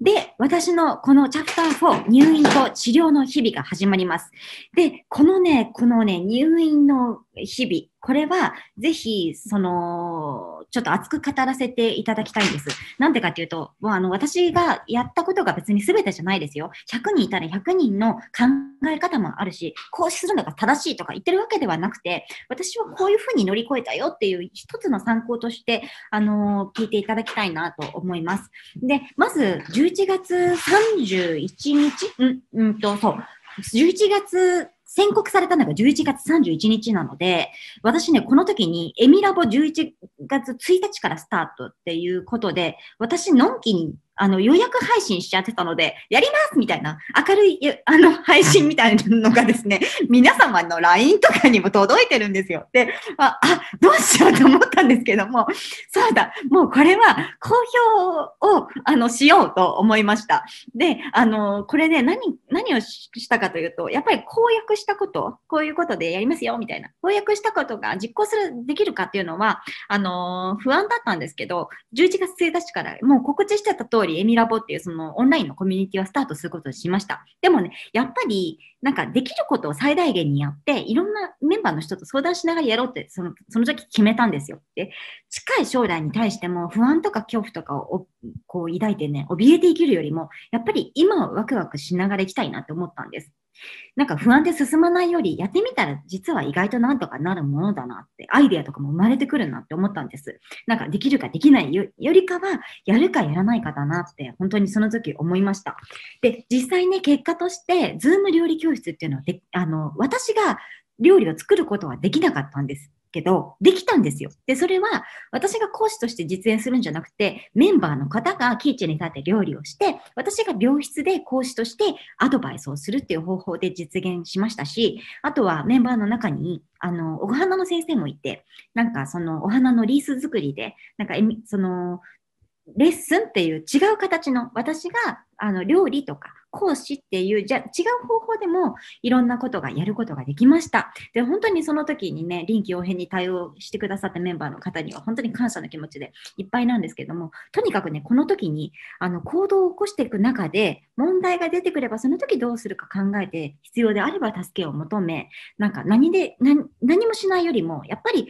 で、私のこのチャプター4、入院と治療の日々が始まります。で、このね、このね、入院の日々、これは、ぜひ、その、ちょっと熱く語らせていただきたいんです。なんでかっていうと、もうあの、私がやったことが別に全てじゃないですよ。100人いたら100人の考え方もあるし、こうするのが正しいとか言ってるわけではなくて、私はこういうふうに乗り越えたよっていう一つの参考として、あの、聞いていただきたいなと思います。で、まず、11月31日、うん、うんと、そう、11月宣告されたのが11月31日なので、私ね、この時にエミラボ11月1日からスタートっていうことで、私、のんきにあの、予約配信しちゃってたので、やりますみたいな、明るい、あの、配信みたいなのがですね、皆様の LINE とかにも届いてるんですよ。で、あ、あどうしようと思ったんですけども、そうだ、もうこれは、公表を、あの、しようと思いました。で、あの、これね、何、何をしたかというと、やっぱり公約したこと、こういうことでやりますよ、みたいな、公約したことが実行する、できるかっていうのは、あの、不安だったんですけど、11月1日からもう告知してた通り、りエミラボっていうそのオンラインのコミュニティはスタートすることにしました。でもね、やっぱりなんかできることを最大限にやって、いろんなメンバーの人と相談しながらやろうってそのその時決めたんですよ。で、近い将来に対しても不安とか恐怖とかをこう抱いてね、怯えて生きるよりも、やっぱり今はワクワクしながら生きたいなって思ったんです。なんか不安で進まないより、やってみたら実は意外となんとかなるものだなって、アイデアとかも生まれてくるなって思ったんです。なんかできるかできないよりかは、やるかやらないかだなって、本当にその時思いました。で、実際ね、結果として、ズーム料理教室っていうのはで、あの、私が料理を作ることはできなかったんです。けど、できたんですよ。で、それは私が講師として実演するんじゃなくて、メンバーの方がキッチンに立って料理をして、私が病室で講師としてアドバイスをするっていう方法で実現しましたし、あとはメンバーの中に、あの、お花の先生もいて、なんかそのお花のリース作りで、なんかそのレッスンっていう違う形の私があの料理とか講師っていう、じゃ違う方法でもいろんなことがやることができました。で、本当にその時にね、臨機応変に対応してくださったメンバーの方には本当に感謝の気持ちでいっぱいなんですけども、とにかくね、この時にあの行動を起こしていく中で問題が出てくればその時どうするか考えて必要であれば助けを求め、なんか何で、何もしないよりも、やっぱり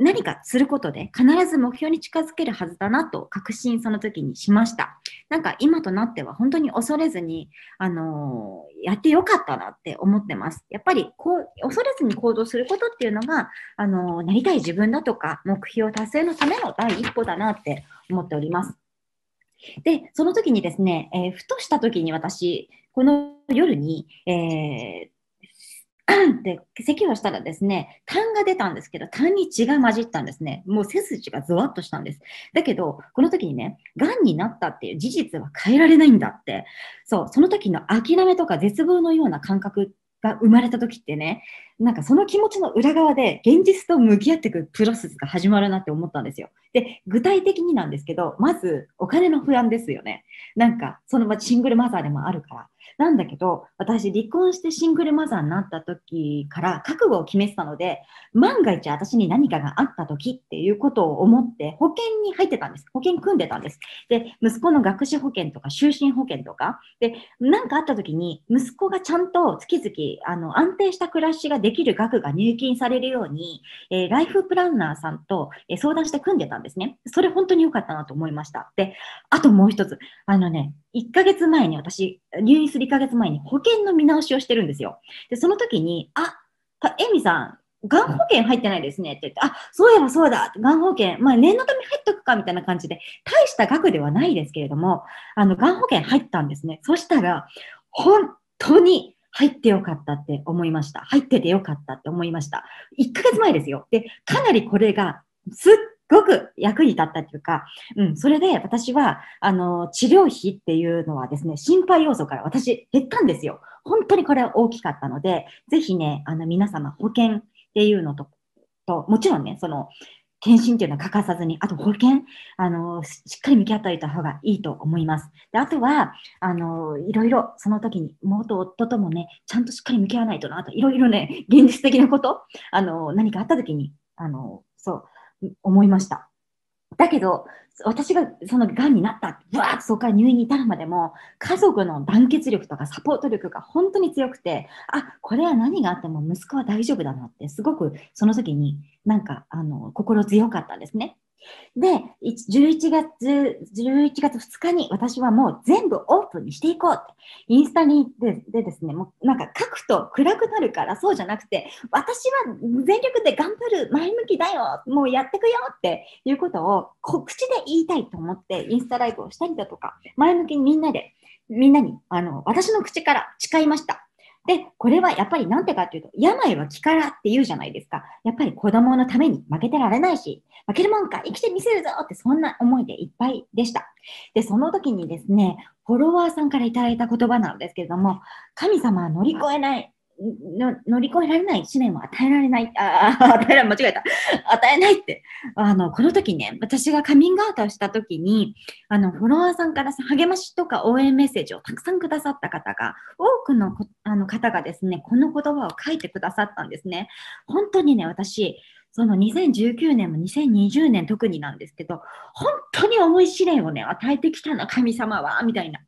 何かすることで必ず目標に近づけるはずだなと確信その時にしました。なんか今となっては本当に恐れずに、あのー、やってよかったなって思ってます。やっぱりこう恐れずに行動することっていうのが、あのー、なりたい自分だとか目標達成のための第一歩だなって思っております。で、その時にですね、えー、ふとした時に私、この夜に、えー、で、咳をしたらですね、痰が出たんですけど、痰に血が混じったんですね。もう背筋がゾワッとしたんです。だけど、この時にね、癌になったっていう事実は変えられないんだって。そう、その時の諦めとか絶望のような感覚が生まれた時ってね、なんかその気持ちの裏側で現実と向き合っていくプロセスが始まるなって思ったんですよ。で、具体的になんですけど、まずお金の不安ですよね。なんか、そのまシングルマザーでもあるから。なんだけど、私離婚してシングルマザーになった時から覚悟を決めてたので、万が一私に何かがあった時っていうことを思って保険に入ってたんです。保険組んでたんです。で、息子の学資保険とか就寝保険とか、で、何かあった時に息子がちゃんと月々あの安定した暮らしがでできる額が入金されるように、えー、ライフプランナーさんと、え相談して組んでたんですね。それ本当に良かったなと思いました。で、あともう一つ、あのね、1ヶ月前に私、入院する1ヶ月前に保険の見直しをしてるんですよ。で、その時に、あ、エミさん、がん保険入ってないですねって言って、あ、そういえばそうだ、がん保険、まあ念のため入っとくかみたいな感じで、大した額ではないですけれども、あの、がん保険入ったんですね。そしたら、本当に入ってよかったって思いました。入っててよかったって思いました。1ヶ月前ですよ。で、かなりこれがすっごく役に立ったというか、うん、それで私は、あの、治療費っていうのはですね、心配要素から私減ったんですよ。本当にこれは大きかったので、ぜひね、あの皆様保険っていうのと、ともちろんね、その、検診というのは欠かさずに、あと保険、あの、しっかり向き合っておいた方がいいと思います。で、あとは、あの、いろいろ、その時に、元夫ともね、ちゃんとしっかり向き合わないとな、あと、いろいろね、現実的なこと、あの、何かあった時に、あの、そう、思いました。だけど、私がその癌になった、ぶわーっとそこから入院に至るまでも、家族の団結力とかサポート力が本当に強くて、あ、これは何があっても息子は大丈夫だなって、すごくその時になんか、あの、心強かったんですね。で、11月、11月2日に私はもう全部オープンにしていこうって。インスタにででですね、もうなんか書くと暗くなるからそうじゃなくて、私は全力で頑張る、前向きだよ、もうやってくよっていうことを告口で言いたいと思ってインスタライブをしたりだとか、前向きにみんなで、みんなに、あの、私の口から誓いました。で、これはやっぱりなんてかっていうと、病は気からって言うじゃないですか。やっぱり子供のために負けてられないし、負けるもんか、生きてみせるぞってそんな思いでいっぱいでした。で、その時にですね、フォロワーさんからいただいた言葉なんですけれども、神様は乗り越えないの乗り越えられない試練を与えられない、ああ、与えられ、間違えた。与えないって。あの、この時ね、私がカミングアウトした時に、あの、フォロワーさんから励ましとか応援メッセージをたくさんくださった方が、多くのあの方がですね、この言葉を書いてくださったんですね。本当にね、私、その2019年も2020年特になんですけど、本当に重い試練をね、与えてきたな、神様は、みたいな。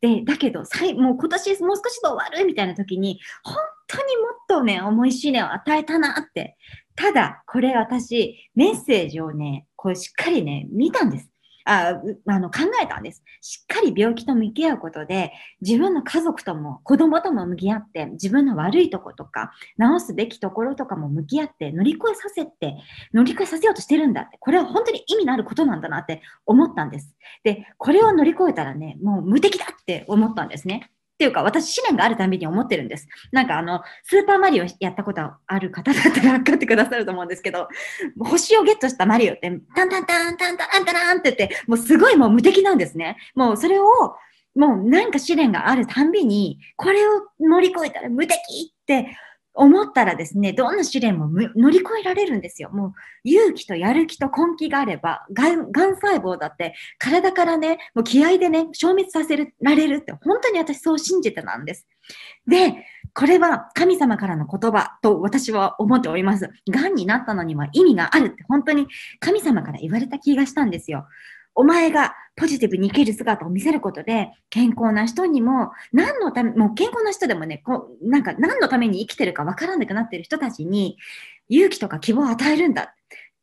で、だけど、もう今年もう少しで終わるみたいな時に、本当にもっとね、重い試練を与えたなって。ただ、これ私、メッセージをね、こうしっかりね、見たんです。ああの考えたんです。しっかり病気と向き合うことで、自分の家族とも子供とも向き合って、自分の悪いとことか、治すべきところとかも向き合って、乗り越えさせて、乗り越えさせようとしてるんだって、これは本当に意味のあることなんだなって思ったんです。で、これを乗り越えたらね、もう無敵だって思ったんですね。っていうか、私、試練があるたびに思ってるんです。なんか、あの、スーパーマリオやったことある方だったら分かってくださると思うんですけど、星をゲットしたマリオって、タンタンタンタンタンタンタンって言って、もうすごいもう無敵なんですね。もうそれを、もうなんか試練があるたんびに、これを乗り越えたら無敵って思ったらですね、どんな試練も乗り越えられるんですよ。もう勇気とやる気と根気があれば、がん細胞だって体からね、もう気合でね、消滅させられるって、本当に私そう信じてたんです。で、これは神様からの言葉と私は思っております。がんになったのには意味があるって本当に神様から言われた気がしたんですよ。お前がポジティブに生きる姿を見せることで、健康な人にも、何のため、もう健康な人でもね、こう、なんか何のために生きてるかわからなくなってる人たちに、勇気とか希望を与えるんだ。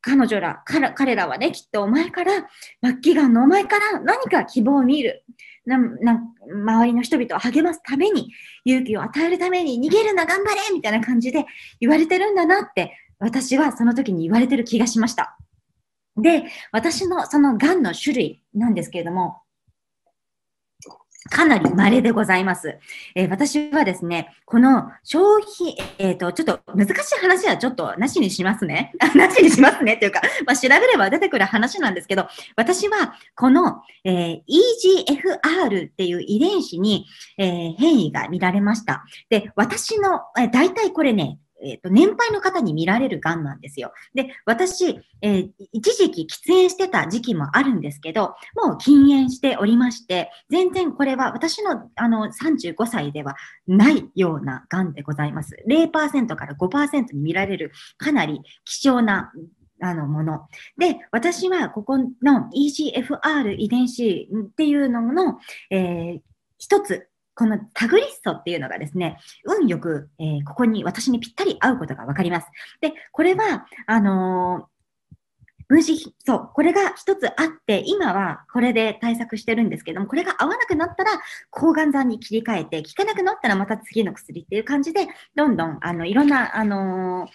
彼女ら、彼らはね、きっとお前から、末期がんのお前から何か希望を見る。なな周りの人々を励ますために、勇気を与えるために、逃げるな、頑張れみたいな感じで言われてるんだなって、私はその時に言われてる気がしました。で、私のそのがんの種類なんですけれども、かなり稀でございます。えー、私はですね、この消費、えっ、ー、と、ちょっと難しい話はちょっとなしにしますね。なしにしますねというか、まあ、調べれば出てくる話なんですけど、私はこの、えー、EGFR っていう遺伝子に、え変異が見られました。で、私の、え大体これね、えっ、ー、と、年配の方に見られるがんなんですよ。で、私、えー、一時期喫煙してた時期もあるんですけど、もう禁煙しておりまして、全然これは私のあの35歳ではないようながんでございます。0%から5%に見られるかなり希少なあのもの。で、私はここの EGFR 遺伝子っていうのの、えー、一つこのタグリストっていうのがですね、運よく、えー、ここに私にぴったり合うことが分かります。で、これは、あの分子、そう、これが一つあって、今はこれで対策してるんですけども、これが合わなくなったら、抗がん剤に切り替えて、効かなくなったらまた次の薬っていう感じで、どんどん、あの、いろんな、あのー、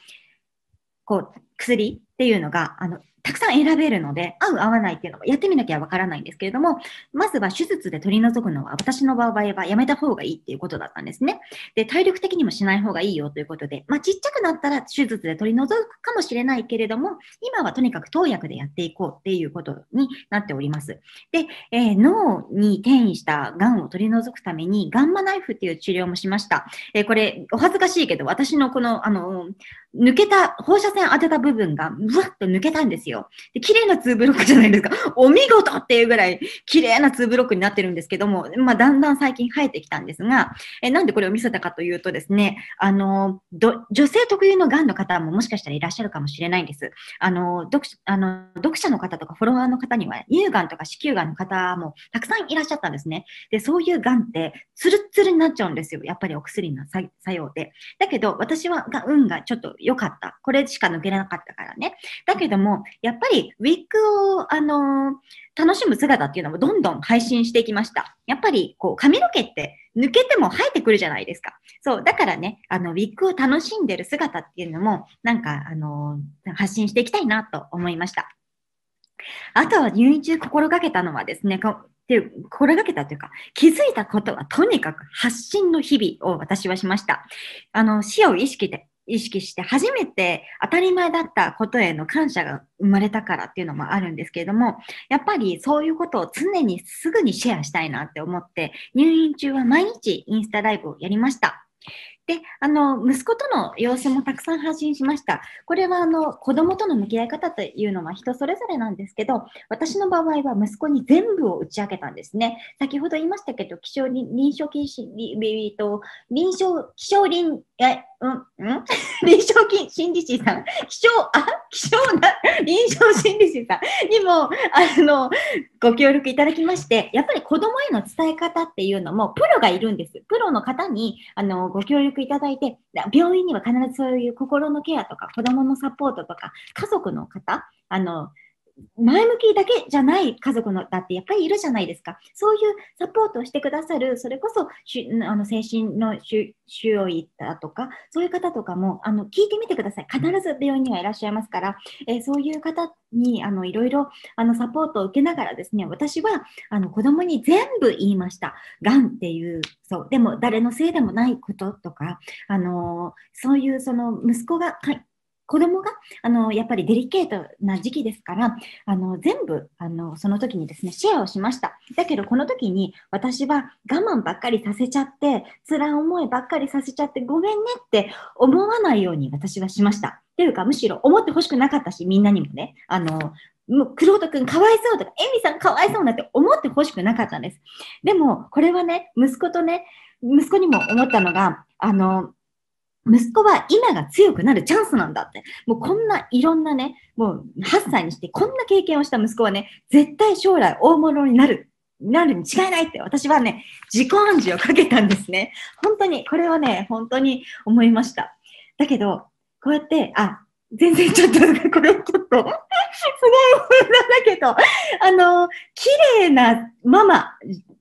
こう、薬っていうのが、あの、たくさん選べるので、合う合わないっていうのがやってみなきゃわからないんですけれども、まずは手術で取り除くのは私の場合はやめた方がいいっていうことだったんですね。で、体力的にもしない方がいいよということで、まあちっちゃくなったら手術で取り除くかもしれないけれども、今はとにかく投薬でやっていこうっていうことになっております。で、えー、脳に転移した癌を取り除くためにガンマナイフっていう治療もしました。えー、これ、お恥ずかしいけど、私のこの、あの、抜けた、放射線当てた部分がブワッと抜けたんですよ。で、綺麗なツーブロックじゃないですか。お見事っていうぐらい綺麗なツーブロックになってるんですけども、まあ、だんだん最近生えてきたんですが、えなんでこれを見せたかというとですね、あの、ど女性特有の癌の方ももしかしたらいらっしゃるかもしれないんです。あの、読あの読者の方とかフォロワーの方には、乳がんとか子宮がんの方もたくさんいらっしゃったんですね。で、そういうがんって、ツルツルになっちゃうんですよ。やっぱりお薬の作用で。だけど、私は運がちょっと良かった。これしか抜けれなかったからね。だけども、やっぱりウィッグを、あのー、楽しむ姿っていうのもどんどん配信していきました。やっぱり、こう、髪の毛って抜けても生えてくるじゃないですか。そう。だからね、あの、ウィッグを楽しんでる姿っていうのも、なんか、あのー、発信していきたいなと思いました。あとは入院中心がけたのはですね、っていう、心がけたというか、気づいたことはとにかく発信の日々を私はしました。あの、視野を意識で意識して初めて当たり前だったことへの感謝が生まれたからっていうのもあるんですけれども、やっぱりそういうことを常にすぐにシェアしたいなって思って、入院中は毎日インスタライブをやりました。で、あの、息子との様子もたくさん発信しました。これは、あの、子供との向き合い方というのは人それぞれなんですけど、私の場合は息子に全部を打ち明けたんですね。先ほど言いましたけど、気象臨床禁止、と、臨床、気象臨、え、うん、うん臨床金心理士さん、気象、あ、気象な、臨床心理士さんにも、あの、ご協力いただきまして、やっぱり子供への伝え方っていうのも、プロがいるんです。プロの方に、あの、ご協力いただいて、病院には必ずそういう心のケアとか、子供のサポートとか、家族の方、あの、前向きだけじゃない家族のだってやっぱりいるじゃないですか。そういうサポートをしてくださる、それこそあの精神の周囲だとか、そういう方とかもあの聞いてみてください。必ず病院にはいらっしゃいますから、えー、そういう方にあのいろいろあのサポートを受けながらですね、私はあの子供に全部言いました。がんっていう、そう、でも誰のせいでもないこととか、あのー、そういうその息子が子供が、あの、やっぱりデリケートな時期ですから、あの、全部、あの、その時にですね、シェアをしました。だけど、この時に私は我慢ばっかりさせちゃって、辛い思いばっかりさせちゃって、ごめんねって思わないように私はしました。というか、むしろ思ってほしくなかったし、みんなにもね、あの、もう、黒田くんかわいそうとか、エミさんかわいそうなんて思ってほしくなかったんです。でも、これはね、息子とね、息子にも思ったのが、あの、息子は今が強くなるチャンスなんだって。もうこんないろんなね、もう8歳にしてこんな経験をした息子はね、絶対将来大物になる、なるに違いないって私はね、自己暗示をかけたんですね。本当に、これはね、本当に思いました。だけど、こうやって、あ、全然ちょっと、これちょっと、すごい思いなんだけど、あの、綺麗なママ、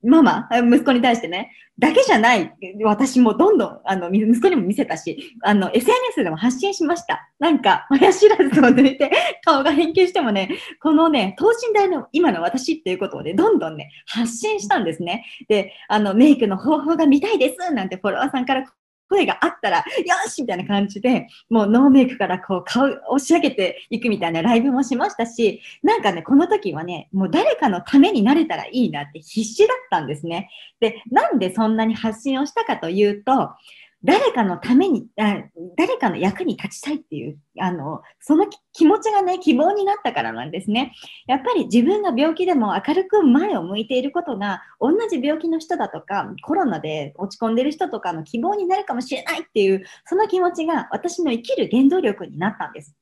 ママ、息子に対してね、だけじゃない、私もどんどん、あの、息子にも見せたし、あの、SNS でも発信しました。なんか、親知らずを抜いて、顔が変形してもね、このね、等身大の今の私っていうことをね、どんどんね、発信したんですね。で、あの、メイクの方法が見たいですなんてフォロワーさんから声があったら、よしみたいな感じで、もうノーメイクからこう顔押し上げていくみたいなライブもしましたし、なんかね、この時はね、もう誰かのためになれたらいいなって必死だったんですね。で、なんでそんなに発信をしたかというと、誰かのために、誰かの役に立ちたいっていう、あの、その気持ちがね、希望になったからなんですね。やっぱり自分が病気でも明るく前を向いていることが、同じ病気の人だとか、コロナで落ち込んでる人とかの希望になるかもしれないっていう、その気持ちが私の生きる原動力になったんです。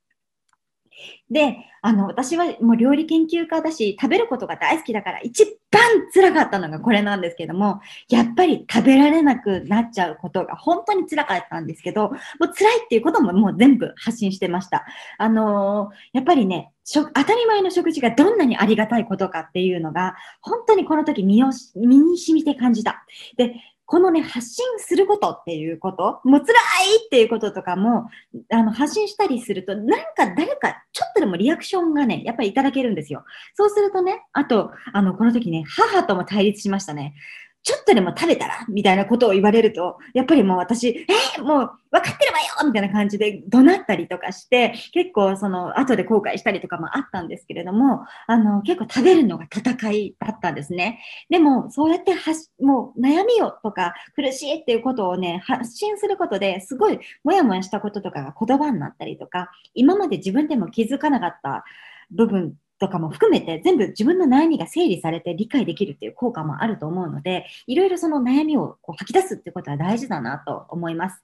で、あの、私はもう料理研究家だし、食べることが大好きだから、一番辛かったのがこれなんですけども、やっぱり食べられなくなっちゃうことが本当に辛かったんですけど、もう辛いっていうことももう全部発信してました。あのー、やっぱりね、当たり前の食事がどんなにありがたいことかっていうのが、本当にこの時身を、身に染みて感じた。で、このね、発信することっていうこと、もう辛いっていうこととかも、あの、発信したりすると、なんか誰かちょっとでもリアクションがね、やっぱりいただけるんですよ。そうするとね、あと、あの、この時ね、母とも対立しましたね。ちょっとでも食べたらみたいなことを言われると、やっぱりもう私、えー、もう分かってるわよみたいな感じで怒鳴ったりとかして、結構その後で後悔したりとかもあったんですけれども、あの、結構食べるのが戦いだったんですね。でも、そうやってはし、もう悩みよとか苦しいっていうことをね、発信することですごいもやもやしたこととかが言葉になったりとか、今まで自分でも気づかなかった部分とかも含めて全部自分の悩みが整理されて理解できるっていう効果もあると思うので、いろいろその悩みをこう吐き出すっていうことは大事だなと思います。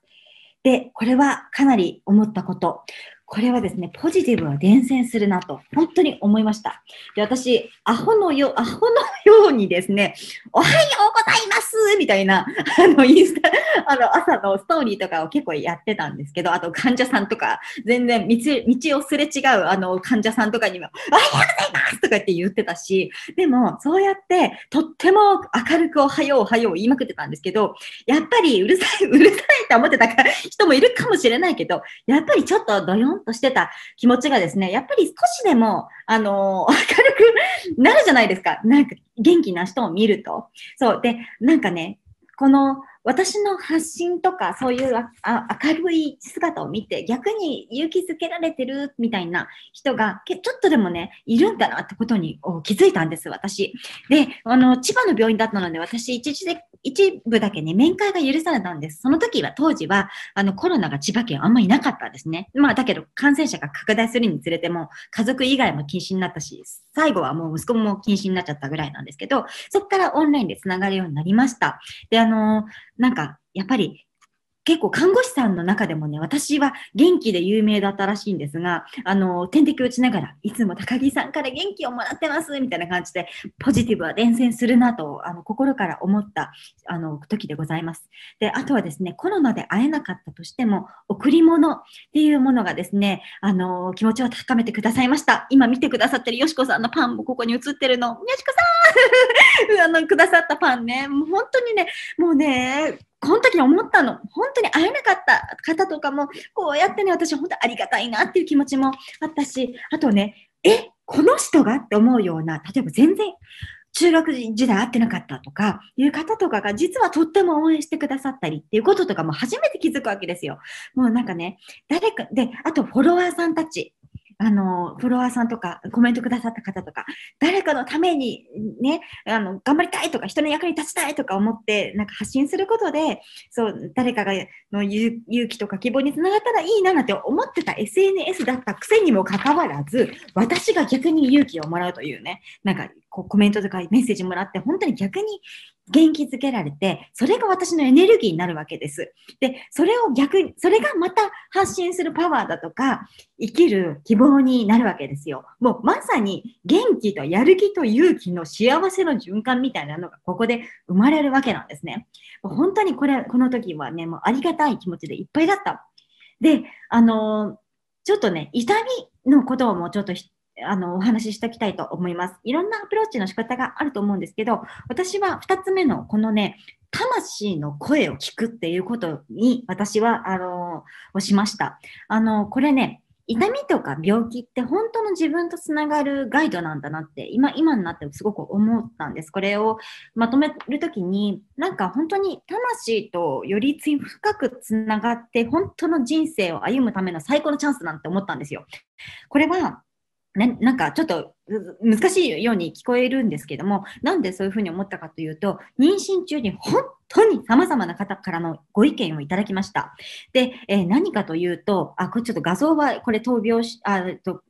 で、これはかなり思ったこと。これはですね、ポジティブは伝染するなと、本当に思いました。で、私、アホのよ、アホのようにですね、おはようございますみたいな、あの、インスタ、あの、朝のストーリーとかを結構やってたんですけど、あと患者さんとか、全然道、道をすれ違う、あの、患者さんとかにも、おはようございますとかって言ってたし、でも、そうやって、とっても明るくおはよう、おはよう言いまくってたんですけど、やっぱり、うるさい、うるさいって思ってた人もいるかもしれないけど、やっぱりちょっとどよんんとしてた気持ちがですね、やっぱり少しでも、あのー、明るくなるじゃないですか。なんか元気な人を見ると。そう。で、なんかね、この、私の発信とかそういうあ明るい姿を見て逆に勇気づけられてるみたいな人がちょっとでもねいるんだなってことに気づいたんです私。であの千葉の病院だったので私一時で一部だけね面会が許されたんです。その時は当時はあのコロナが千葉県あんまりなかったですね。まあだけど感染者が拡大するにつれても家族以外も禁止になったし最後はもう息子も禁止になっちゃったぐらいなんですけどそこからオンラインで繋がるようになりました。であのなんか、やっぱり結構看護師さんの中でもね、私は元気で有名だったらしいんですが、あの、点滴打ちながら、いつも高木さんから元気をもらってます、みたいな感じで、ポジティブは伝染するなと、あの、心から思った、あの、時でございます。で、あとはですね、コロナで会えなかったとしても、贈り物っていうものがですね、あの、気持ちを高めてくださいました。今見てくださってるよしこさんのパンもここに映ってるの。よしこさん あの、くださったパンね、もう本当にね、もうね、この時に思ったの。本当に会えなかった方とかも、こうやってね、私本当ありがたいなっていう気持ちもあったし、あとね、え、この人がって思うような、例えば全然、中学時代会ってなかったとかいう方とかが実はとっても応援してくださったりっていうこととかも初めて気づくわけですよ。もうなんかね、誰か、で、あとフォロワーさんたちあの、フォロワーさんとか、コメントくださった方とか、誰かのためにね、あの、頑張りたいとか、人の役に立ちたいとか思って、なんか発信することで、そう、誰かがの勇気とか希望につながったらいいななんて思ってた SNS だったくせにもかかわらず、私が逆に勇気をもらうというね、なんかこうコメントとかメッセージもらって、本当に逆に元気づけられて、それが私のエネルギーになるわけです。で、それを逆に、それがまた発信するパワーだとか、生きる希望になるわけですよ。もうまさに元気とやる気と勇気の幸せの循環みたいなのがここで生まれるわけなんですね。もう本当にこれ、この時はね、もうありがたい気持ちでいっぱいだった。で、あのー、ちょっとね、痛みのことをもうちょっとあの、お話ししておきたいと思います。いろんなアプローチの仕方があると思うんですけど、私は2つ目のこのね、魂の声を聞くっていうことに私は、あの、をしました。あの、これね、痛みとか病気って本当の自分とつながるガイドなんだなって今、今になってすごく思ったんです。これをまとめるときに、なんか本当に魂とより深くつながって、本当の人生を歩むための最高のチャンスなんて思ったんですよ。これはね、なんかちょっと難しいように聞こえるんですけども、なんでそういうふうに思ったかというと、妊娠中に本当に様々な方からのご意見をいただきました。で、えー、何かというと、あ、これちょっと画像は、これ闘病し、あ、と、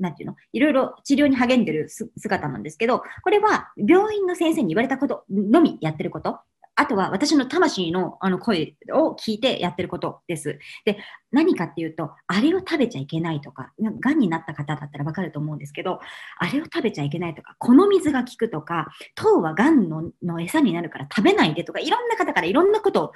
なんていうのいろいろ治療に励んでる姿なんですけど、これは病院の先生に言われたことのみやってること。あとは私の魂のあの声を聞いてやってることです。で、何かっていうと、あれを食べちゃいけないとか、がんになった方だったらわかると思うんですけど、あれを食べちゃいけないとか、この水が効くとか、糖はがんのの餌になるから食べないでとか、いろんな方からいろんなことを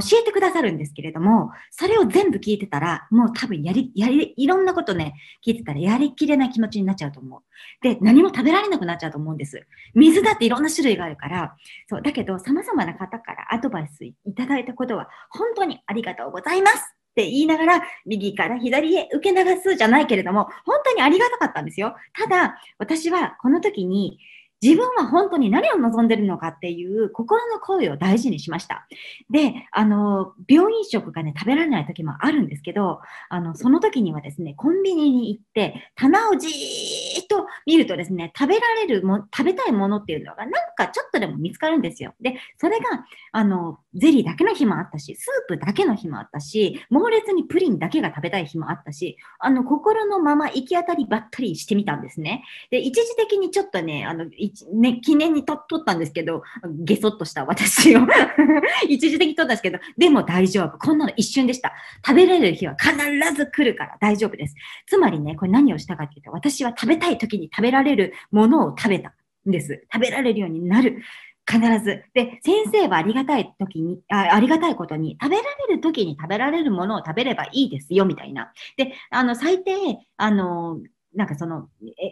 教えてくださるんですけれども、それを全部聞いてたら、もう多分やり、やり、いろんなことね、聞いてたらやりきれない気持ちになっちゃうと思う。で、何も食べられなくなっちゃうと思うんです。水だっていろんな種類があるから、そう、だけど、様々な方からアドバイスいただいたことは、本当にありがとうございます。って言いながら、右から左へ受け流すじゃないけれども、本当にありがたかったんですよ。ただ、私はこの時に、自分は本当に何を望んでるのかっていう心の声を大事にしました。で、あの、病院食がね、食べられない時もあるんですけど、あの、その時にはですね、コンビニに行って、棚をじーっと見るとですね、食べられるも、食べたいものっていうのがなんかちょっとでも見つかるんですよ。で、それが、あの、ゼリーだけの日もあったし、スープだけの日もあったし、猛烈にプリンだけが食べたい日もあったし、あの、心のまま行き当たりばったりしてみたんですね。で、一時的にちょっとね、あの、ね、記念にと撮ったんですけど、ゲソっとした私を 一時的に撮ったんですけど、でも大丈夫。こんなの一瞬でした。食べれる日は必ず来るから大丈夫です。つまりね、これ何をしたかっていうと、私は食べたい時に食べられるものを食べたんです。食べられるようになる。必ず。で、先生はありがたい時に、あありがたいことに、食べられる時に食べられるものを食べればいいですよ、みたいな。で、あの、最低、あの、なんかその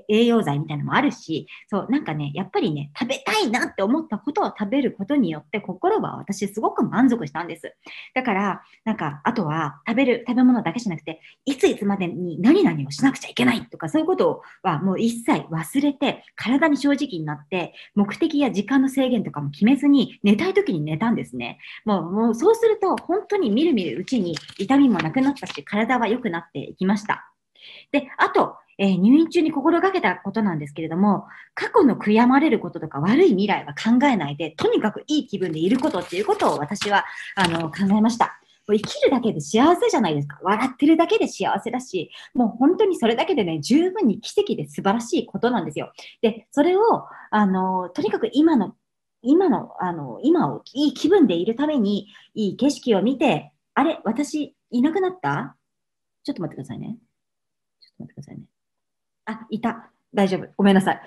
栄養剤みたいなのもあるし、そう、なんかね、やっぱりね、食べたいなって思ったことを食べることによって心は私すごく満足したんです。だから、なんか、あとは食べる、食べ物だけじゃなくて、いついつまでに何々をしなくちゃいけないとか、そういうことはもう一切忘れて、体に正直になって、目的や時間の制限とかも決めずに、寝たい時に寝たんですね。もう、もうそうすると、本当にみるみるうちに痛みもなくなったし、体は良くなっていきました。で、あと、えー、入院中に心がけたことなんですけれども、過去の悔やまれることとか悪い未来は考えないで、とにかくいい気分でいることっていうことを私はあの考えました。生きるだけで幸せじゃないですか。笑ってるだけで幸せだし、もう本当にそれだけでね、十分に奇跡で素晴らしいことなんですよ。で、それを、あの、とにかく今の、今の、あの、今をいい気分でいるために、いい景色を見て、あれ、私、いなくなったちょっと待ってくださいね。待ってくださいね。あ、いた。大丈夫。ごめんなさい。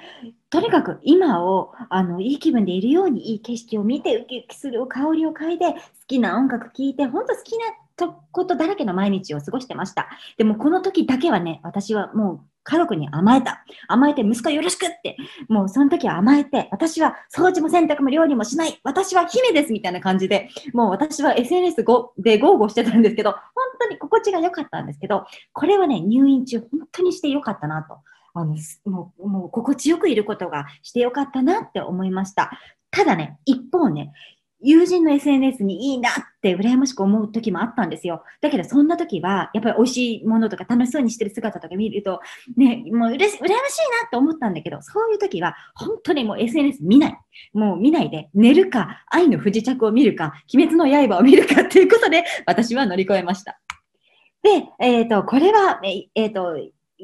とにかく今をあのいい気分でいるようにいい景色を見てウキウキする香りを嗅いで好きな音楽聴いて本当好きなとことだらけの毎日を過ごしてました。でもこの時だけはね、私はもう家族に甘えた。甘えて、息子よろしくって。もうその時は甘えて、私は掃除も洗濯も料理もしない。私は姫ですみたいな感じで、もう私は SNS で豪語してたんですけど、本当に心地が良かったんですけど、これはね、入院中本当にして良かったなと。あの、もう、もう心地よくいることがして良かったなって思いました。ただね、一方ね、友人の SNS にいいなって羨ましく思う時もあったんですよ。だけどそんな時は、やっぱり美味しいものとか楽しそうにしてる姿とか見ると、ね、もううれし、羨ましいなって思ったんだけど、そういう時は本当にもう SNS 見ない。もう見ないで、寝るか、愛の不時着を見るか、鬼滅の刃を見るかっていうことで、私は乗り越えました。で、えっ、ー、と、これは、えっ、ー、と、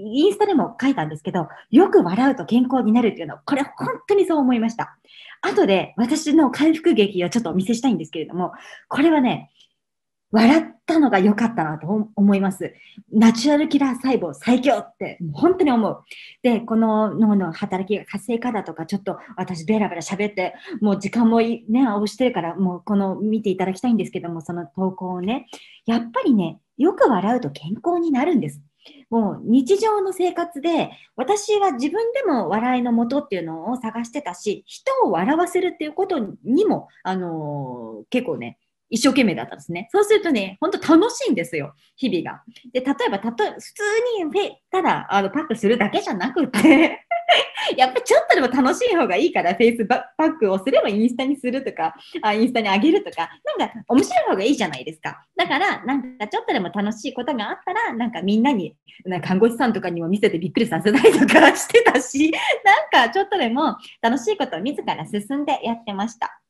インスタでも書いたんですけど、よく笑うと健康になるっていうの、これ本当にそう思いました。後で私の回復劇をちょっとお見せしたいんですけれども、これはね、笑ったのが良かったなと思います。ナチュラルキラー細胞最強って本当に思う。で、この脳の働きが活性化だとか、ちょっと私ベラベラ喋って、もう時間もね、押してるから、もうこの見ていただきたいんですけども、その投稿をね、やっぱりね、よく笑うと健康になるんです。もう日常の生活で、私は自分でも笑いの元っていうのを探してたし、人を笑わせるっていうことにも、あのー、結構ね、一生懸命だったんですね。そうするとね、ほんと楽しいんですよ、日々が。で、例えば、たと普通に、ただ、あの、パックするだけじゃなくて やっぱちょっとでも楽しい方がいいから、フェイスバックをすればインスタにするとか、あインスタに上げるとか、なんか面白い方がいいじゃないですか。だから、なんかちょっとでも楽しいことがあったら、なんかみんなに、なんか看護師さんとかにも見せてびっくりさせたりとかしてたし、なんかちょっとでも楽しいことを自ら進んでやってました。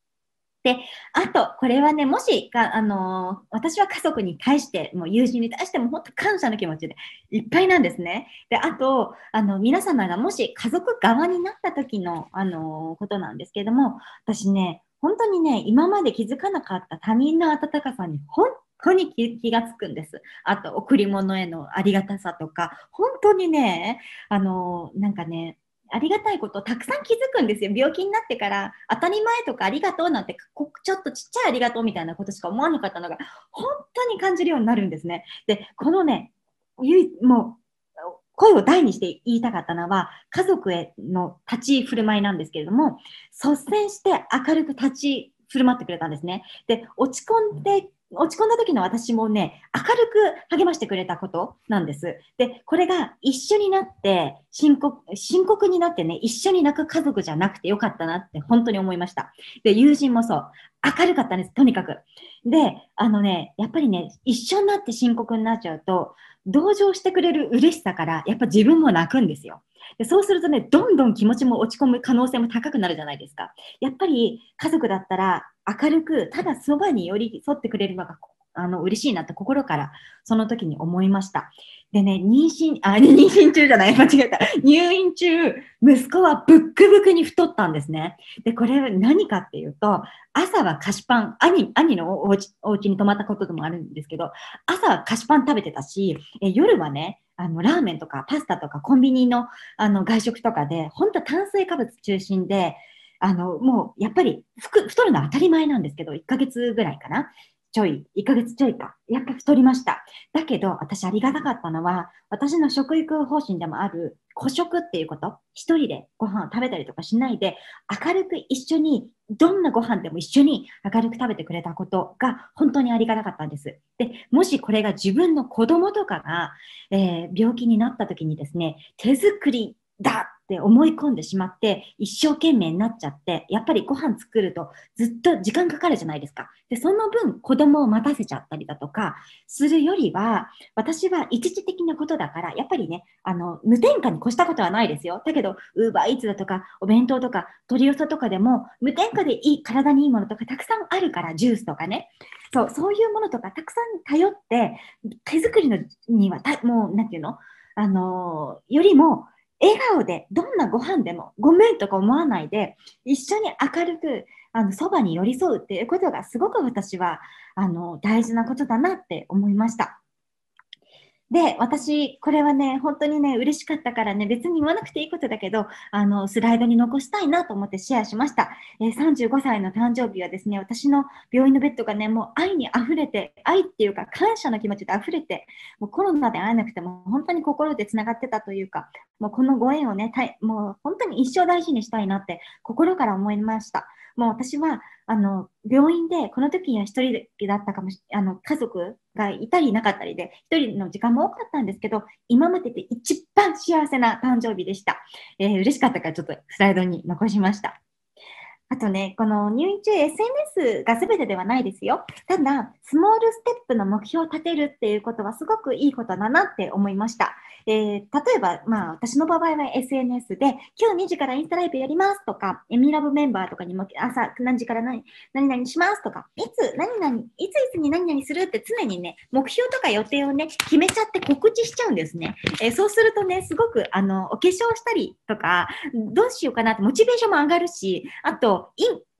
で、あと、これはね、もしか、あのー、私は家族に対して、もう友人に対しても本当感謝の気持ちでいっぱいなんですね。で、あと、あの、皆様がもし家族側になった時の、あのー、ことなんですけども、私ね、本当にね、今まで気づかなかった他人の温かさに本当に気がつくんです。あと、贈り物へのありがたさとか、本当にね、あのー、なんかね、ありがたいことをたくさん気づくんですよ。病気になってから当たり前とかありがとうなんてちょっとちっちゃいありがとうみたいなことしか思わなかったのが本当に感じるようになるんですね。で、このね、もう声を大にして言いたかったのは家族への立ち振る舞いなんですけれども率先して明るく立ち振る舞ってくれたんですね。で、落ち込んで落ち込んだ時の私もね、明るく励ましてくれたことなんです。で、これが一緒になって、深刻、深刻になってね、一緒に泣く家族じゃなくてよかったなって本当に思いました。で、友人もそう。明るかったんです、とにかく。で、あのね、やっぱりね、一緒になって深刻になっちゃうと、同情してくれる嬉しさから、やっぱ自分も泣くんですよ。でそうするとね、どんどん気持ちも落ち込む可能性も高くなるじゃないですか。やっぱり家族だったら、明るく、ただそばに寄り添ってくれるのが、あの、嬉しいなって心から、その時に思いました。でね、妊娠、あ、妊娠中じゃない、間違えた。入院中、息子はブックブクに太ったんですね。で、これは何かっていうと、朝は菓子パン、兄、兄のお家お家に泊まったことでもあるんですけど、朝は菓子パン食べてたし、え夜はね、あの、ラーメンとかパスタとかコンビニの、あの、外食とかで、ほんと炭水化物中心で、あの、もうやっぱり太るのは当たり前なんですけど、1ヶ月ぐらいかな。ちょい、1ヶ月ちょいか。やっぱ太りました。だけど、私ありがたかったのは、私の食育方針でもある、孤食っていうこと。一人でご飯を食べたりとかしないで、明るく一緒に、どんなご飯でも一緒に明るく食べてくれたことが本当にありがたかったんです。で、もしこれが自分の子供とかが、えー、病気になった時にですね、手作りだって思い込んでしまって、一生懸命になっちゃって、やっぱりご飯作るとずっと時間かかるじゃないですか。で、その分子供を待たせちゃったりだとかするよりは、私は一時的なことだから、やっぱりね、あの、無添加に越したことはないですよ。だけど、ウーバーイーツだとか、お弁当とか、取り寄せとかでも、無添加でいい、体にいいものとかたくさんあるから、ジュースとかね。そう、そういうものとかたくさん頼って、手作りのにはた、もう、なんていうのあのよりも、笑顔で、どんなご飯でも、ごめんとか思わないで、一緒に明るく、あの、そばに寄り添うっていうことがすごく私は、あの、大事なことだなって思いました。で、私、これはね、本当にね、嬉しかったからね、別に言わなくていいことだけど、あの、スライドに残したいなと思ってシェアしました。えー、35歳の誕生日はですね、私の病院のベッドがね、もう愛に溢れて、愛っていうか感謝の気持ちで溢れて、もうコロナで会えなくても、本当に心で繋がってたというか、もうこのご縁をね、たいもう本当に一生大事にしたいなって心から思いました。もう私は、あの、病院で、この時には一人だったかもし、あの、家族がいたりいなかったりで、一人の時間も多かったんですけど、今までで一番幸せな誕生日でした。えー、嬉しかったから、ちょっとスライドに残しました。あとね、この入院中 SNS が全てではないですよ。ただ、スモールステップの目標を立てるっていうことはすごくいいことだなって思いました。えー、例えば、まあ、私の場合は SNS で、今日2時からインスタライブやりますとか、エミラブメンバーとかにも、朝何時から何何々しますとか、いつ、何々、いついつに何々するって常にね、目標とか予定をね、決めちゃって告知しちゃうんですね。えー、そうするとね、すごく、あの、お化粧したりとか、どうしようかなって、モチベーションも上がるし、あと、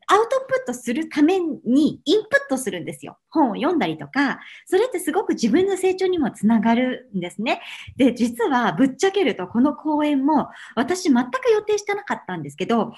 アウトプットするためにインプットするんですよ。本を読んだりとか、それってすごく自分の成長にもつながるんですね。で、実はぶっちゃけるとこの講演も私全く予定してなかったんですけど、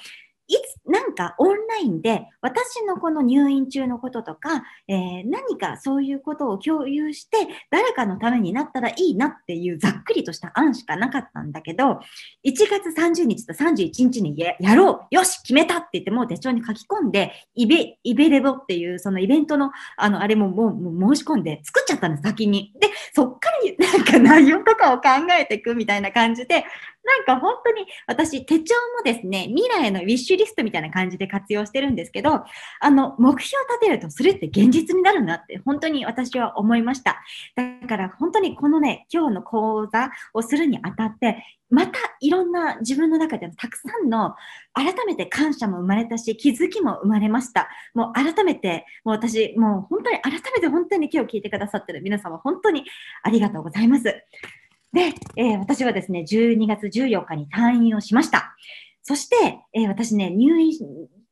いつ、なんかオンラインで私のこの入院中のこととか、えー、何かそういうことを共有して誰かのためになったらいいなっていうざっくりとした案しかなかったんだけど、1月30日と31日にやろうよし決めたって言ってもう手帳に書き込んで、イベ、イベレボっていうそのイベントのあのあれももうもう申し込んで作っちゃったの先に。で、そっからなんか内容とかを考えていくみたいな感じで、なんか本当に私手帳もですね、未来のウィッシュリストみたいな感じで活用してるんですけど、あの、目標を立てるとそれって現実になるなって本当に私は思いました。だから本当にこのね、今日の講座をするにあたって、またいろんな自分の中でもたくさんの改めて感謝も生まれたし気づきも生まれました。もう改めて、もう私、もう本当に改めて本当に今日聞いてくださってる皆様本当にありがとうございます。で、えー、私はですね、12月14日に退院をしました。そして、えー、私ね、入院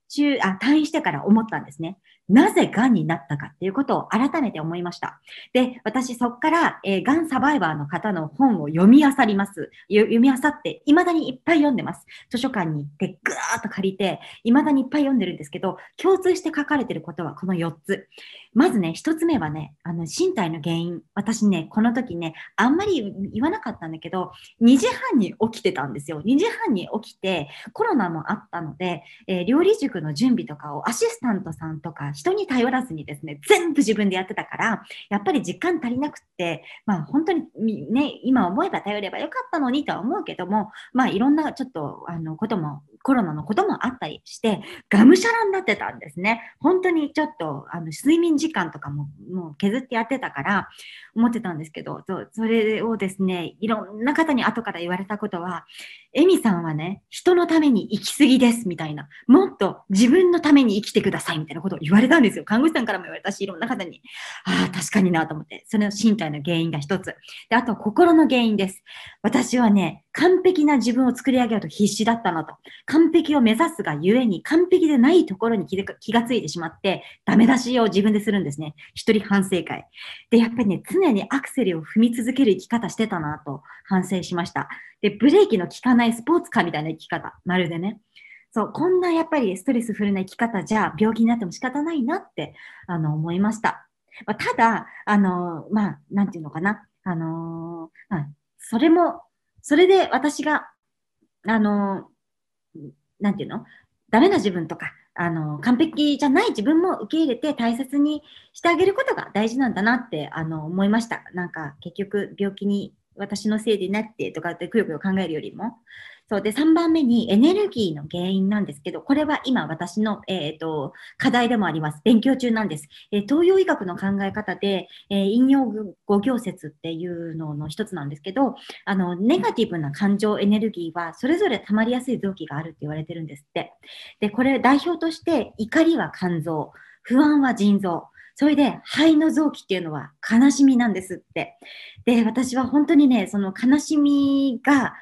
中、あ、退院してから思ったんですね。なぜ癌になったかっていうことを改めて思いました。で、私そこから、えー、癌サバイバーの方の本を読み漁ります。読み漁って、未だにいっぱい読んでます。図書館に行って、ぐーっと借りて、未だにいっぱい読んでるんですけど、共通して書かれてることはこの4つ。まずね、一つ目はね、あの、身体の原因。私ね、この時ね、あんまり言わなかったんだけど、2時半に起きてたんですよ。2時半に起きて、コロナもあったので、えー、料理塾の準備とかをアシスタントさんとか、人に頼らずにですね、全部自分でやってたから、やっぱり時間足りなくって、まあ本当にね、今思えば頼ればよかったのにとは思うけども、まあいろんなちょっと、あの、こともコロナのこともあったりして、がむしゃらになってたんですね。本当にちょっと、あの、睡眠時間とかももう削ってやってたから思ってたんですけどそれをですねいろんな方に後から言われたことはエミさんはね、人のために生きすぎですみたいな、もっと自分のために生きてくださいみたいなことを言われたんですよ。看護師さんからも言われたし、いろんな方に。ああ、確かになと思って。それの身体の原因が一つ。で、あと心の原因です。私はね、完璧な自分を作り上げようと必死だったなと。完璧を目指すがゆえに、完璧でないところに気がついてしまって、ダメ出しを自分でするんですね。一人反省会。で、やっぱりね、常にアクセルを踏み続ける生き方してたなと反省しました。で、ブレーキの効かないスポーツカーみたいな生き方、まるでね。そう、こんなやっぱりストレスフルな生き方じゃ病気になっても仕方ないなって、あの、思いました。まあ、ただ、あの、まあ、なんていうのかな。あのまあ、それも、それで私が、あのなんていうのダメな自分とか、あの、完璧じゃない自分も受け入れて大切にしてあげることが大事なんだなって、あの、思いました。なんか、結局、病気に私のせいでなってとかってくよくよ考えるよりも。そうで、3番目にエネルギーの原因なんですけど、これは今私の、えっ、ー、と、課題でもあります。勉強中なんです。えー、東洋医学の考え方で、えー、引用五行説っていうのの一つなんですけど、あの、ネガティブな感情、エネルギーはそれぞれ溜まりやすい臓器があるって言われてるんですって。で、これ代表として怒りは肝臓、不安は腎臓、それで肺の臓器っていうのは悲しみなんですって。で、私は本当にね、その悲しみが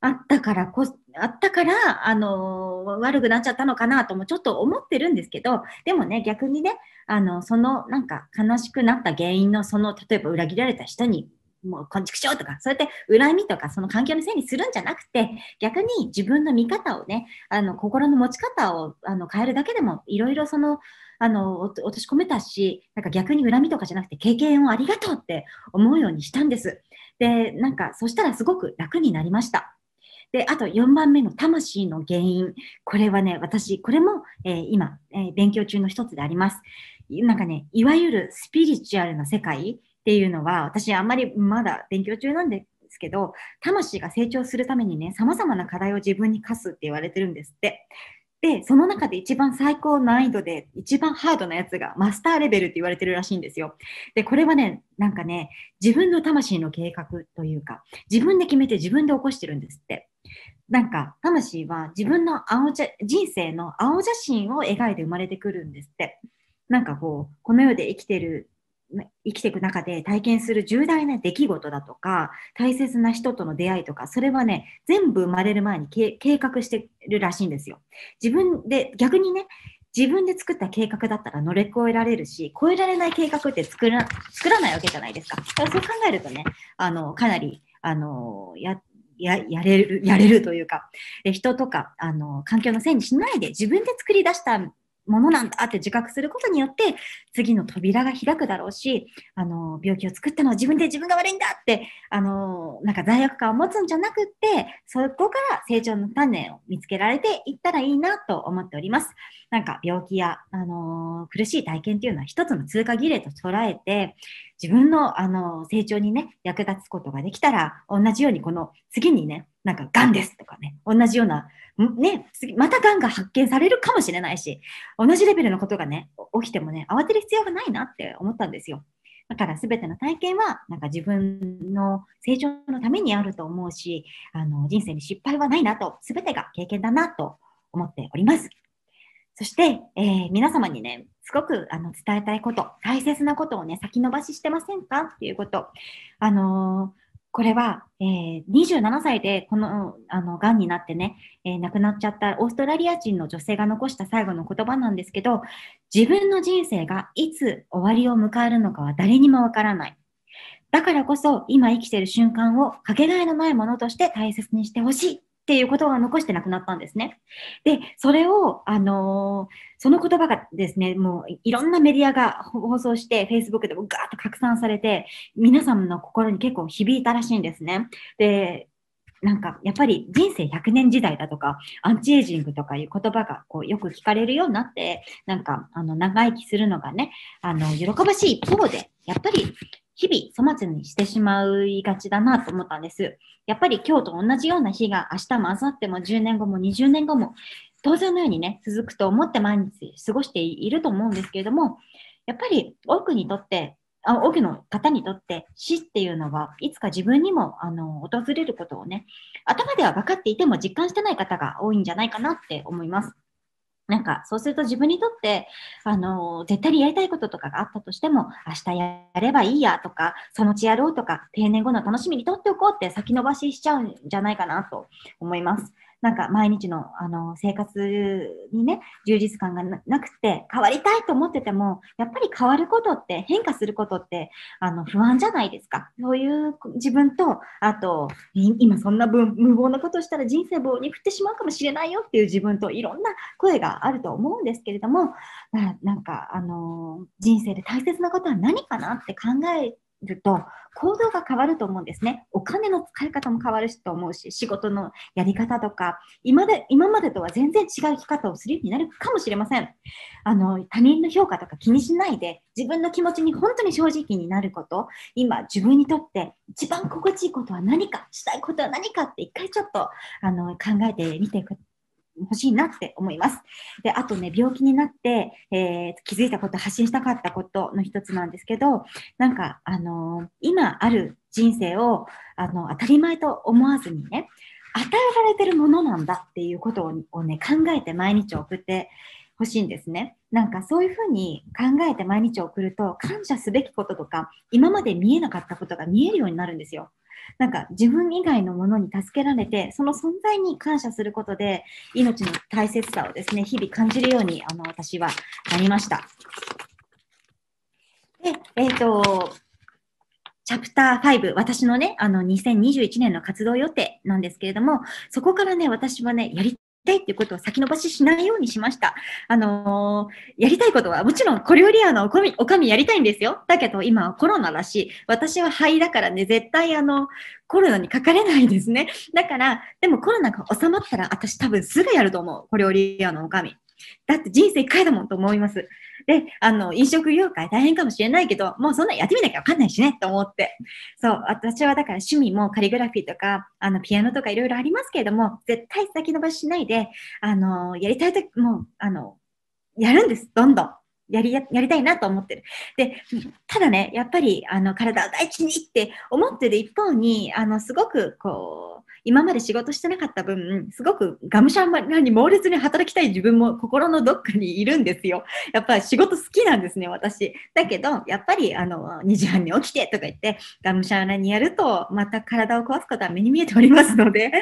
あったからこ、あったから、あのー、悪くなっちゃったのかなともちょっと思ってるんですけど、でもね、逆にね、あの、そのなんか悲しくなった原因のその、例えば裏切られた人にもう、こんちくしょうとか、そうやって恨みとか、その環境のせいにするんじゃなくて、逆に自分の見方をね、あの、心の持ち方をあの変えるだけでも、いろいろその、あの、落とし込めたし、なんか逆に恨みとかじゃなくて、経験をありがとうって思うようにしたんです。で、なんか、そしたらすごく楽になりました。で、あと4番目の魂の原因。これはね、私、これも、えー、今、えー、勉強中の一つであります。なんかね、いわゆるスピリチュアルな世界っていうのは、私あんまりまだ勉強中なんですけど、魂が成長するためにね、様々な課題を自分に課すって言われてるんですって。で、その中で一番最高難易度で、一番ハードなやつがマスターレベルって言われてるらしいんですよ。で、これはね、なんかね、自分の魂の計画というか、自分で決めて自分で起こしてるんですって。なんか、魂は自分の青じゃ人生の青写真を描いて生まれてくるんですって。なんかこう、この世で生きてる生きていく中で体験する重大な出来事だとか、大切な人との出会いとか、それはね、全部生まれる前に計画してるらしいんですよ。自分で、逆にね、自分で作った計画だったら乗り越えられるし、超えられない計画って作ら作らないわけじゃないですか。だからそう考えるとね、あの、かなり、あの、や、ややれる、やれるというか、人とか、あの、環境のせいにしないで自分で作り出したものなんだって自覚することによって、次の扉が開くだろうし、あの、病気を作ったのは自分で自分が悪いんだって、あの、なんか罪悪感を持つんじゃなくって、そこから成長の鍛錬を見つけられていったらいいなと思っております。なんか病気や、あの、苦しい体験っていうのは一つの通過儀礼と捉えて、自分のあの成長にね、役立つことができたら、同じようにこの次にね、なんか、がんですとかね、同じような、ね、次、またがんが発見されるかもしれないし、同じレベルのことがね、起きてもね、慌てる必要がないなって思ったんですよ。だから全ての体験は、なんか自分の成長のためにあると思うし、あの、人生に失敗はないなと、全てが経験だなと思っております。そして、えー、皆様にね、すごくあの伝えたいこと、大切なことをね、先延ばししてませんかっていうこと。あのーこれは、えー、27歳でこの、あの、癌になってね、えー、亡くなっちゃったオーストラリア人の女性が残した最後の言葉なんですけど、自分の人生がいつ終わりを迎えるのかは誰にもわからない。だからこそ、今生きてる瞬間をかけがえのないものとして大切にしてほしいっていう言葉を残して亡くなったんですね。で、それを、あのー、その言葉がですね、もういろんなメディアが放送して、Facebook でもガーッと拡散されて、皆さんの心に結構響いたらしいんですね。で、なんかやっぱり人生100年時代だとか、アンチエイジングとかいう言葉がこうよく聞かれるようになって、なんかあの長生きするのがね、あの喜ばしい一方で、やっぱり日々粗末にしてしまいがちだなと思ったんです。やっぱり今日と同じような日が明日も明後日も10年後も20年後も当然のようにね、続くと思って毎日過ごしていると思うんですけれども、やっぱり多くにとってあ多くの方にとって死っていうのはいつか自分にもあの訪れることをね頭では分かっていても実感してない方が多いんじゃないかなって思います。なんか、そうすると自分にとって、あの、絶対にやりたいこととかがあったとしても、明日やればいいやとか、そのうちやろうとか、定年後の楽しみにとっておこうって先延ばししちゃうんじゃないかなと思います。なんか毎日のあの生活にね、充実感がなくて、変わりたいと思ってても、やっぱり変わることって、変化することって、あの、不安じゃないですか。そういう自分と、あと、今そんな無謀なことしたら人生棒に振ってしまうかもしれないよっていう自分といろんな声があると思うんですけれども、なんか、あの、人生で大切なことは何かなって考えると行動が変わると思うんですね。お金の使い方も変わると思うし、仕事のやり方とか、今で今までとは全然違う生き方をするようになるかもしれません。あの他人の評価とか気にしないで、自分の気持ちに本当に正直になること、今自分にとって一番心地いいことは何か、したいことは何かって一回ちょっとあの考えてみてさい。欲しいなって思います。で、あとね、病気になって、えー、気づいたこと、発信したかったことの一つなんですけど、なんか、あのー、今ある人生を、あの、当たり前と思わずにね、与えられてるものなんだっていうことをね、考えて毎日送ってほしいんですね。なんかそういうふうに考えて毎日送ると、感謝すべきこととか、今まで見えなかったことが見えるようになるんですよ。なんか自分以外のものに助けられて、その存在に感謝することで、命の大切さをですね、日々感じるように、あの、私はなりました。で、えっ、ー、と、チャプター5、私のね、あの、2021年の活動予定なんですけれども、そこからね、私はね、やりたいっていうことを先延ばししないようにしました。あのー、やりたいことは、もちろん小料理屋のおかみ、おかみやりたいんですよ。だけど今はコロナだし、私は肺だからね、絶対あの、コロナにかかれないですね。だから、でもコロナが収まったら、私多分すぐやると思う。小料理屋のおかみ。だって人生一回だもんと思います。で、あの、飲食業界大変かもしれないけど、もうそんなやってみなきゃわかんないしね、と思って。そう、私はだから趣味もカリグラフィーとか、あの、ピアノとかいろいろありますけれども、絶対先延ばししないで、あの、やりたいとき、もう、あの、やるんです、どんどん。やりやりたいなと思ってる。で、ただね、やっぱり、あの、体を大事にって思ってる一方に、あの、すごく、こう、今まで仕事してなかった分、すごくがむしゃらに猛烈に働きたい自分も心のどっかにいるんですよ。やっぱり仕事好きなんですね、私。だけど、やっぱりあの2時半に起きてとか言って、がむしゃらにやると、また体を壊すことは目に見えておりますので、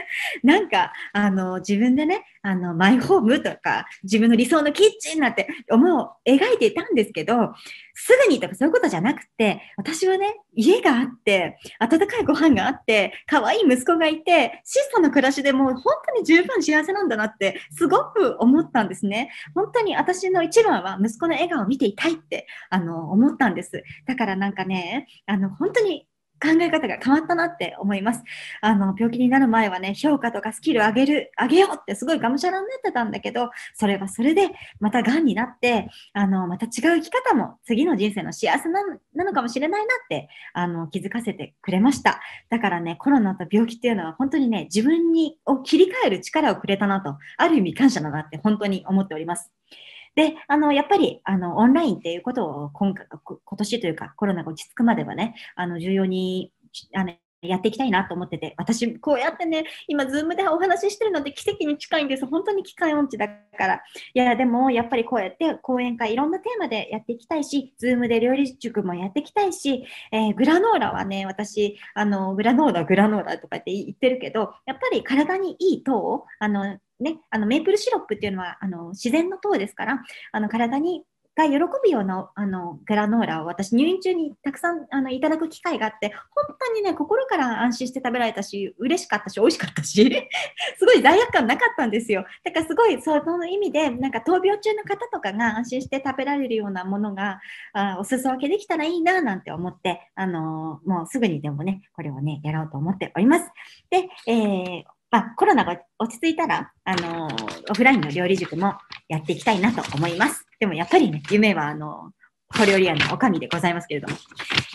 なんかあの自分でね、あの、マイホームとか、自分の理想のキッチンなんて思う、描いていたんですけど、すぐにとかそういうことじゃなくて、私はね、家があって、温かいご飯があって、可愛い息子がいて、質素な暮らしでもう本当に十分幸せなんだなって、すごく思ったんですね。本当に私の一番は息子の笑顔を見ていたいって、あの、思ったんです。だからなんかね、あの、本当に考え方が変わったなって思います。あの、病気になる前はね、評価とかスキル上げる、上げようってすごいがむしゃらになってたんだけど、それはそれで、また癌になって、あの、また違う生き方も次の人生の幸せなのかもしれないなって、あの、気づかせてくれました。だからね、コロナと病気っていうのは本当にね、自分にを切り替える力をくれたなと、ある意味感謝だなって本当に思っております。で、あの、やっぱり、あの、オンラインっていうことを今回、今年というか、コロナが落ち着くまではね、あの、重要に、あの、やっていきたいなと思ってて、私、こうやってね、今、ズームでお話ししてるので奇跡に近いんです。本当に機械音痴だから。いや、でも、やっぱりこうやって講演会、いろんなテーマでやっていきたいし、ズームで料理塾もやっていきたいし、えー、グラノーラはね、私、あの、グラノーラ、グラノーラとかって言ってるけど、やっぱり体にいい糖を、あの、ね、あのメープルシロップっていうのはあの自然の糖ですからあの体にが喜ぶようなあのグラノーラを私入院中にたくさんあのいただく機会があって本当にね心から安心して食べられたし嬉しかったし美味しかったし すごい罪悪感なかったんですよだからすごいその意味でなんか闘病中の方とかが安心して食べられるようなものがあお裾分けできたらいいななんて思って、あのー、もうすぐにでもねこれをねやろうと思っておりますで、えーまあ、コロナが落ち着いたら、あのオフラインの料理塾もやっていきたいなと思います。でもやっぱりね、夢は、あの小料理屋のおかみでございますけれども。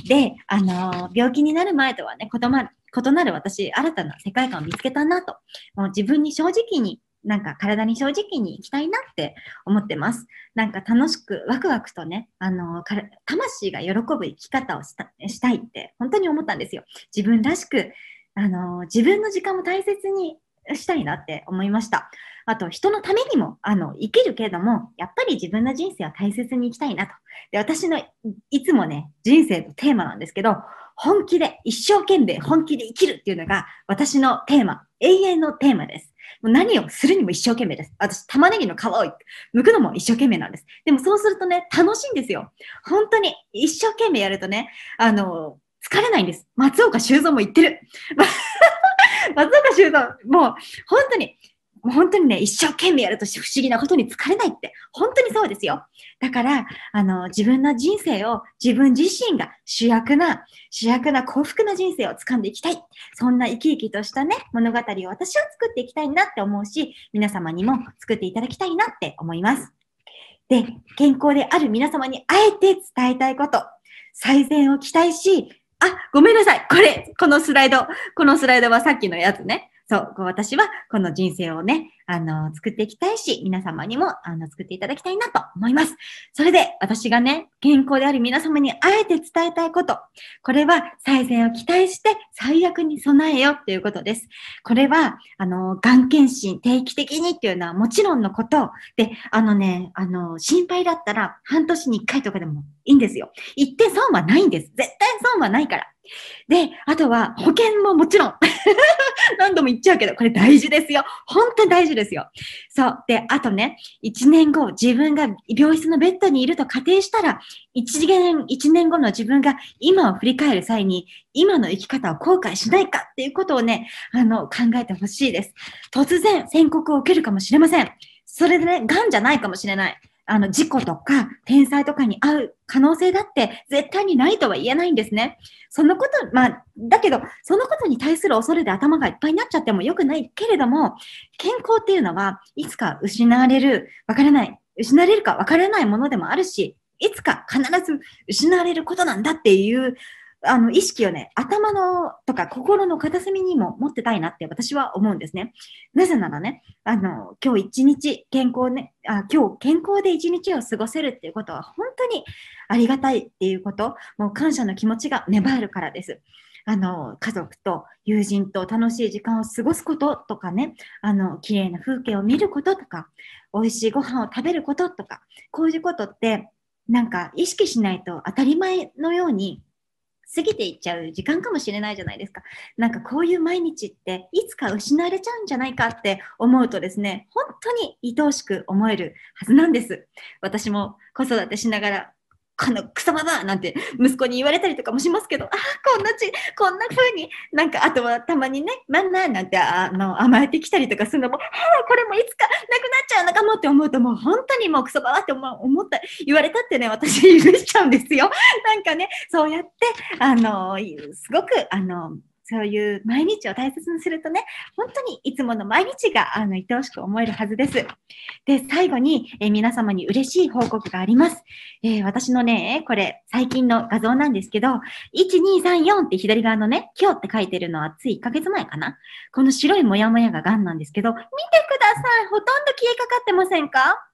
で、あの病気になる前とはね、異なる私、新たな世界観を見つけたなと、もう自分に正直になんか体に正直に行きたいなって思ってます。なんか楽しくワクワクとね、あの魂が喜ぶ生き方をしたいって本当に思ったんですよ。自分らしくあの自分の時間も大切にしたいなって思いました。あと、人のためにもあの生きるけれども、やっぱり自分の人生は大切に生きたいなと。で、私のいつもね、人生のテーマなんですけど、本気で、一生懸命本気で生きるっていうのが私のテーマ、永遠のテーマです。もう何をするにも一生懸命です。私、玉ねぎの皮を剥くのも一生懸命なんです。でもそうするとね、楽しいんですよ。本当に、一生懸命やるとね、あの、疲れないんです。松岡修造も言ってる。松岡修造、もう本当に、もう本当にね、一生懸命やると不思議なことに疲れないって、本当にそうですよ。だから、あの、自分の人生を自分自身が主役な、主役な幸福な人生を掴んでいきたい。そんな生き生きとしたね、物語を私は作っていきたいなって思うし、皆様にも作っていただきたいなって思います。で、健康である皆様にあえて伝えたいこと、最善を期待し、あ、ごめんなさい。これ、このスライド。このスライドはさっきのやつね。そう、私はこの人生をね、あの、作っていきたいし、皆様にも、あの、作っていただきたいなと思います。それで、私がね、健康である皆様にあえて伝えたいこと。これは、最善を期待して、最悪に備えよっていうことです。これは、あの、がん検診、定期的にっていうのはもちろんのこと。で、あのね、あの、心配だったら、半年に1回とかでもいいんですよ。って損はないんです。絶対損はないから。で、あとは保険ももちろん。何度も言っちゃうけど、これ大事ですよ。本当に大事ですよ。そう。で、あとね、1年後、自分が病室のベッドにいると仮定したら、1年、1年後の自分が今を振り返る際に、今の生き方を後悔しないかっていうことをね、あの、考えてほしいです。突然宣告を受けるかもしれません。それでね、癌じゃないかもしれない。あの、事故とか、天才とかに会う可能性だって絶対にないとは言えないんですね。そのこと、まあ、だけど、そのことに対する恐れで頭がいっぱいになっちゃっても良くないけれども、健康っていうのはいつか失われる、わからない、失われるかわからないものでもあるし、いつか必ず失われることなんだっていうあの、意識をね、頭のとか心の片隅にも持ってたいなって私は思うんですね。なぜならね、あの、今日一日健康ね、あ今日健康で一日を過ごせるっていうことは本当にありがたいっていうこと、もう感謝の気持ちが芽生えるからです。あの、家族と友人と楽しい時間を過ごすこととかね、あの、綺麗な風景を見ることとか、美味しいご飯を食べることとか、こういうことって、なんか意識しないと当たり前のように過ぎていっちゃう時間かもしれないじゃないですか。なんかこういう毎日っていつか失われちゃうんじゃないかって思うとですね、本当に愛おしく思えるはずなんです。私も子育てしながらこのクソババなんて息子に言われたりとかもしますけど、ああ、こんなち、こんな風に、なんか、あとはたまにね、マンナーなんてあの甘えてきたりとかするのも、ああ、これもいつかなくなっちゃうのかもって思うと、もう本当にもうクソババって思った、言われたってね、私許しちゃうんですよ。なんかね、そうやって、あの、すごく、あの、そういう毎日を大切にするとね、本当にいつもの毎日があの愛おしく思えるはずです。で、最後に、えー、皆様に嬉しい報告があります。えー、私のね、これ最近の画像なんですけど、1234って左側のね、今日って書いてるのはつい1ヶ月前かな。この白いモヤモヤが癌なんですけど、見てくださいほとんど消えかかってませんか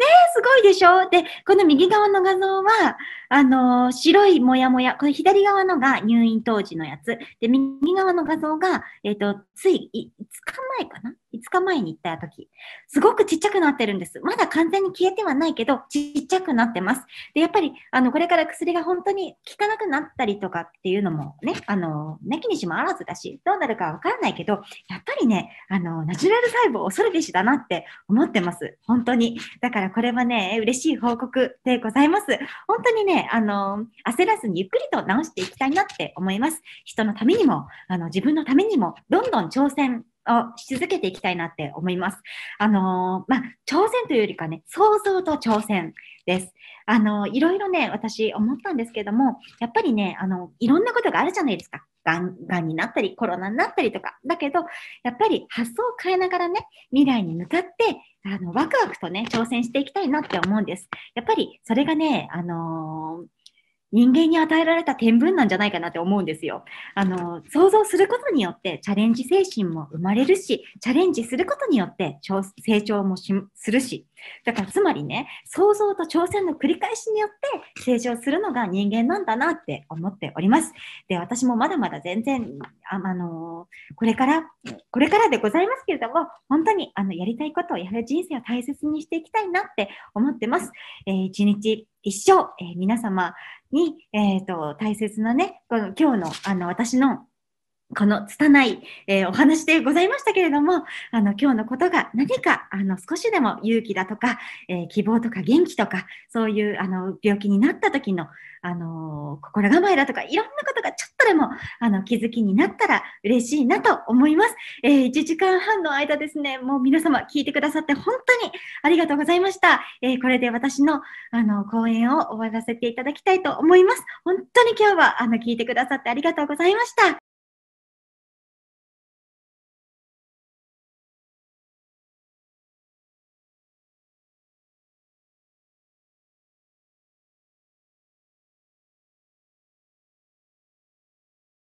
ねすごいでしょで、この右側の画像は、あのー、白いもやもや、これ左側のが入院当時のやつ。で、右側の画像が、えっ、ー、と、つい、5日前かな5日前に行った時、すごくちっちゃくなってるんです。まだ完全に消えてはないけど、ちっちゃくなってます。で、やっぱり、あの、これから薬が本当に効かなくなったりとかっていうのもね、あの、なきにしもあらずだし、どうなるかわからないけど、やっぱりね、あの、ナチュラル細胞恐るべしだなって思ってます。本当に。だからこれはね、嬉しい報告でございます。本当にね、あの、焦らずにゆっくりと直していきたいなって思います。人のためにも、あの、自分のためにも、どんどん挑戦をし続けていきたいなって思います。あのー、まあ、挑戦というよりかね、想像と挑戦です。あのー、いろいろね、私思ったんですけども、やっぱりね、あの、いろんなことがあるじゃないですか。がん、がんになったり、コロナになったりとか。だけど、やっぱり発想を変えながらね、未来に向かって、あの、ワクワクとね、挑戦していきたいなって思うんです。やっぱり、それがね、あのー人間に与えられた天分なんじゃないかなって思うんですよ。あの、想像することによってチャレンジ精神も生まれるし、チャレンジすることによって成長もするし、だからつまりね、想像と挑戦の繰り返しによって成長するのが人間なんだなって思っております。で、私もまだまだ全然、あ、あのー、これから、これからでございますけれども、本当にあのやりたいことをやる人生を大切にしていきたいなって思ってます。えー、一日一生、えー、皆様、に、えっ、ー、と、大切なね、この今日の、あの、私のこの拙い、えー、お話でございましたけれども、あの、今日のことが何か、あの、少しでも勇気だとか、えー、希望とか元気とか、そういう、あの、病気になった時の、あの、心構えだとか、いろんなことがちょっとでも、あの、気づきになったら嬉しいなと思います。えー、1時間半の間ですね、もう皆様聞いてくださって本当にありがとうございました。えこれで私の、あの、講演を終わらせていただきたいと思います。本当に今日は、あの、聞いてくださってありがとうございました。